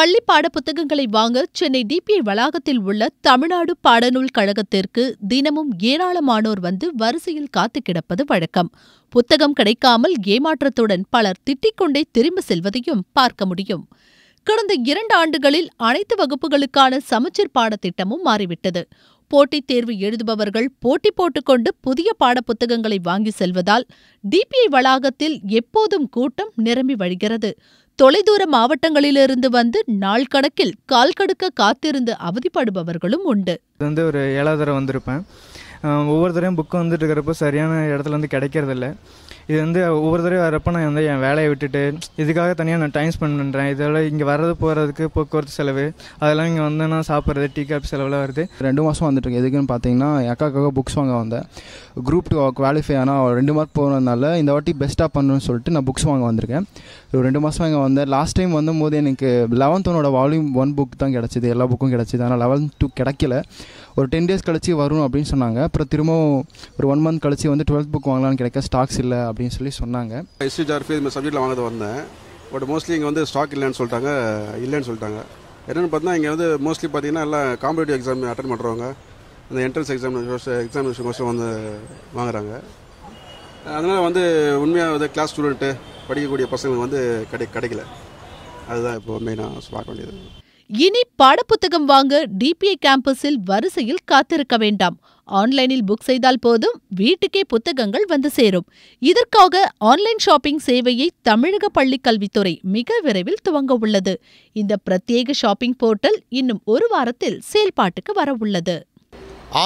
பள்ளி புத்தகங்களை வாங்க சென்னை டிபிஐ வளாகத்தில் உள்ள தமிழ்நாடு பாடநூல் கழகத்திற்கு தினமும் ஏராளமானோர் வந்து வரிசையில் காத்து கிடப்பது வழக்கம் புத்தகம் கிடைக்காமல் ஏமாற்றத்துடன் பலர் திட்டிக்கொண்டே திரும்பி செல்வதையும் பார்க்க முடியும் கடந்த இரண்டு ஆண்டுகளில் அனைத்து வகுப்புகளுக்கான சமச்சீர் பாடத்திட்டமும் மாறிவிட்டது போட்டித் தேர்வு எழுதுபவர்கள் போட்டி போட்டுக்கொண்டு புதிய பாடப்புத்தகங்களை வாங்கி செல்வதால் டிபிஐ வளாகத்தில் எப்போதும் கூட்டம் நிரம்பி வழிகிறது தொலைதூர மாவட்டங்களிலிருந்து வந்து நாள் கணக்கில் கால் கடுக்க காத்திருந்து அவதிப்படுபவர்களும் உண்டு வந்து ஒரு ஏழாவது தடவை வந்திருப்பேன் ஒவ்வொரு தடவையும் புக்கு வந்துட்டு இருக்கிறப்போ சரியான இடத்துல வந்து கிடைக்கிறதில்ல இது வந்து ஒவ்வொரு தடவை வரப்போ நான் வந்து என் வேலையை விட்டுட்டு இதுக்காக தனியாக நான் டைம் ஸ்பெண்ட் பண்ணுறேன் இதெல்லாம் இங்கே வர்றது போகிறதுக்கு போக்குவரத்து செலவு அதெல்லாம் இங்கே வந்து நான் சாப்பிட்றது டீ காப் செலவுலாம் வருது ரெண்டு மாதம் வந்துட்டுருக்கு எதுக்குன்னு பார்த்தீங்கன்னா அக்காக்காக புக்ஸ் வாங்க வந்தேன் குரூப் டூ குவாலிஃபை ஆனால் ரெண்டு மார்க் போகிறதுனால இந்த வாட்டி பெஸ்ட்டாக பண்ணணும்னு சொல்லிட்டு நான் புக்ஸ் வாங்க வந்திருக்கேன் ஒரு ரெண்டு மாதம் இங்கே வந்தேன் லாஸ்ட் டைம் வந்தபோது எனக்கு லெவன்த்தோனோட வால்யூம் ஒன் புக் தான் கிடச்சிது எல்லா புக்கும் கிடச்சிது ஆனால் லெவன்த் டூ கிடைக்கல ஒரு டென் டேஸ் கழிச்சு வரும் அப்படின்னு சொன்னாங்க அப்புறம் திரும்பவும் ஒரு ஒன் மந்த் கழிச்சு வந்து டுவெல்த் புக் வாங்கலாம்னு கிடைக்க ஸ்டாக்ஸ் இல்லை அப்படின்னு சொல்லி சொன்னாங்க எஸ்சிஜார்பி இந்த சப்ஜெக்டில் வாங்க வந்தேன் பட் மோஸ்ட்லி இங்கே வந்து ஸ்டாக் இல்லைன்னு சொல்லிட்டாங்க இல்லைன்னு சொல்லிட்டாங்க என்னென்னு பார்த்தா இங்கே வந்து மோஸ்ட்லி பார்த்தீங்கன்னா எல்லாம் காம்படிட்டிவ் எக்ஸாம் அட்டன் பண்ணுறவங்க அந்த என்ட்ரன்ஸ் எக்ஸாம் எக்ஸாமினேஷன் கோஷம் வந்து வாங்குறாங்க அதனால் வந்து உண்மையாக வந்து கிளாஸ் ஸ்டூடெண்ட்டு படிக்கக்கூடிய பசங்களுக்கு வந்து கிடை கிடைக்கல அதுதான் இப்போ மெயினாக பார்க்க வேண்டியது இனி பாடப்புத்தகம் வாங்க டிபிஐ கேம்பஸில் வரிசையில் காத்திருக்க வேண்டாம் ஆன்லைனில் புக் செய்தால் போதும் வீட்டுக்கே புத்தகங்கள் வந்து சேரும் இதற்காக ஆன்லைன் ஷாப்பிங் சேவையை தமிழக பள்ளிக் கல்வித்துறை மிக விரைவில் துவங்க உள்ளது இந்த பிரத்யேக ஷாப்பிங் போர்ட்டல் இன்னும் ஒரு வாரத்தில் செயல்பாட்டுக்கு வர உள்ளது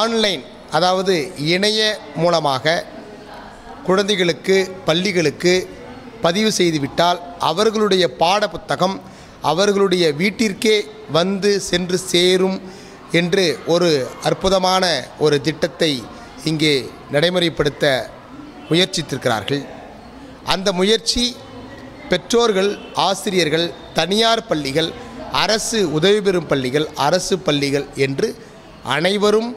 ஆன்லைன் அதாவது இணைய மூலமாக குழந்தைகளுக்கு பள்ளிகளுக்கு பதிவு செய்துவிட்டால் அவர்களுடைய பாட புத்தகம் அவர்களுடைய வீட்டிற்கே வந்து சென்று சேரும் என்று ஒரு அற்புதமான ஒரு திட்டத்தை இங்கே நடைமுறைப்படுத்த முயற்சித்திருக்கிறார்கள் அந்த முயற்சி பெற்றோர்கள் ஆசிரியர்கள் தனியார் பள்ளிகள் அரசு உதவி பெறும் பள்ளிகள் அரசு பள்ளிகள் என்று அனைவரும்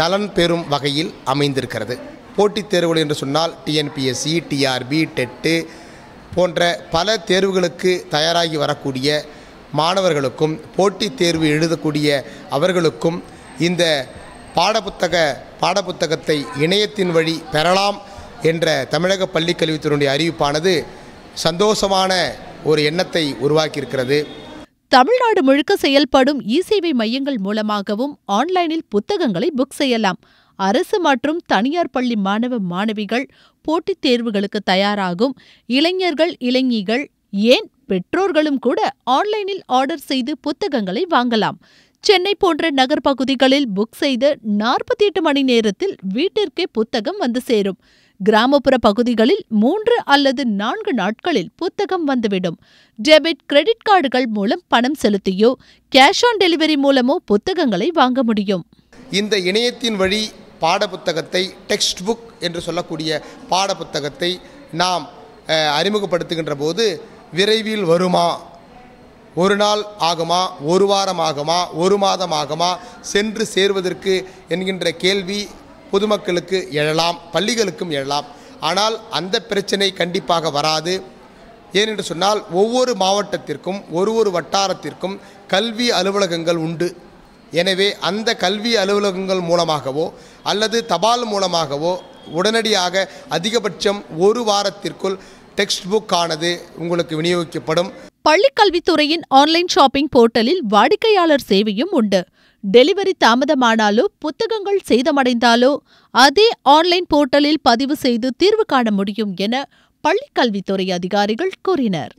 நலன் பெறும் வகையில் அமைந்திருக்கிறது போட்டித் தேர்வுகள் என்று சொன்னால் டிஎன்பிஎஸ்சி டிஆர்பி டெட்டு போன்ற பல தேர்வுகளுக்கு தயாராகி வரக்கூடிய மாணவர்களுக்கும் போட்டித் தேர்வு எழுதக்கூடிய அவர்களுக்கும் இந்த பாடப்புத்தக பாடப்புத்தகத்தை இணையத்தின் வழி பெறலாம் என்ற தமிழக பள்ளிக்கல்வித்துறையுடைய அறிவிப்பானது சந்தோஷமான ஒரு எண்ணத்தை உருவாக்கியிருக்கிறது தமிழ்நாடு முழுக்க செயல்படும் இசேவை மையங்கள் மூலமாகவும் ஆன்லைனில் புத்தகங்களை புக் செய்யலாம் அரசு மற்றும் தனியார் பள்ளி மாணவ மாணவிகள் போட்டித் தேர்வுகளுக்கு தயாராகும் இளைஞர்கள் இளைஞிகள் ஏன் பெற்றோர்களும் கூட ஆன்லைனில் ஆர்டர் செய்து புத்தகங்களை வாங்கலாம் சென்னை போன்ற நகர்ப்பகுதிகளில் புக் செய்து நாற்பத்தி எட்டு மணி நேரத்தில் வீட்டிற்கே புத்தகம் வந்து சேரும் கிராமப்புற பகுதிகளில் மூன்று அல்லது நான்கு நாட்களில் புத்தகம் வந்துவிடும் டெபிட் கிரெடிட் கார்டுகள் மூலம் பணம் செலுத்தியோ கேஷ் ஆன் டெலிவரி மூலமோ புத்தகங்களை வாங்க முடியும் இந்த இணையத்தின் வழி பாடப்புத்தகத்தை டெக்ஸ்ட் புக் என்று சொல்லக்கூடிய பாடப்புத்தகத்தை நாம் அறிமுகப்படுத்துகின்ற போது விரைவில் வருமா ஒரு நாள் ஆகுமா ஒரு வாரம் ஆகுமா ஒரு மாதம் ஆகுமா சென்று சேர்வதற்கு என்கின்ற கேள்வி பொதுமக்களுக்கு எழலாம் பள்ளிகளுக்கும் எழலாம் ஆனால் அந்த பிரச்சனை கண்டிப்பாக வராது ஏனென்று சொன்னால் ஒவ்வொரு மாவட்டத்திற்கும் ஒரு ஒரு வட்டாரத்திற்கும் கல்வி அலுவலகங்கள் உண்டு எனவே அந்த கல்வி அலுவலகங்கள் மூலமாகவோ அல்லது தபால் மூலமாகவோ உடனடியாக அதிகபட்சம் ஒரு வாரத்திற்குள் டெக்ஸ்ட் புக் ஆனது உங்களுக்கு விநியோகிக்கப்படும் பள்ளிக்கல்வித்துறையின் ஆன்லைன் ஷாப்பிங் போர்ட்டலில் வாடிக்கையாளர் சேவையும் உண்டு டெலிவரி தாமதமானாலோ புத்தகங்கள் சேதமடைந்தாலோ அதே ஆன்லைன் போர்ட்டலில் பதிவு செய்து தீர்வு காண முடியும் என பள்ளிக்கல்வித்துறை அதிகாரிகள் கூறினர்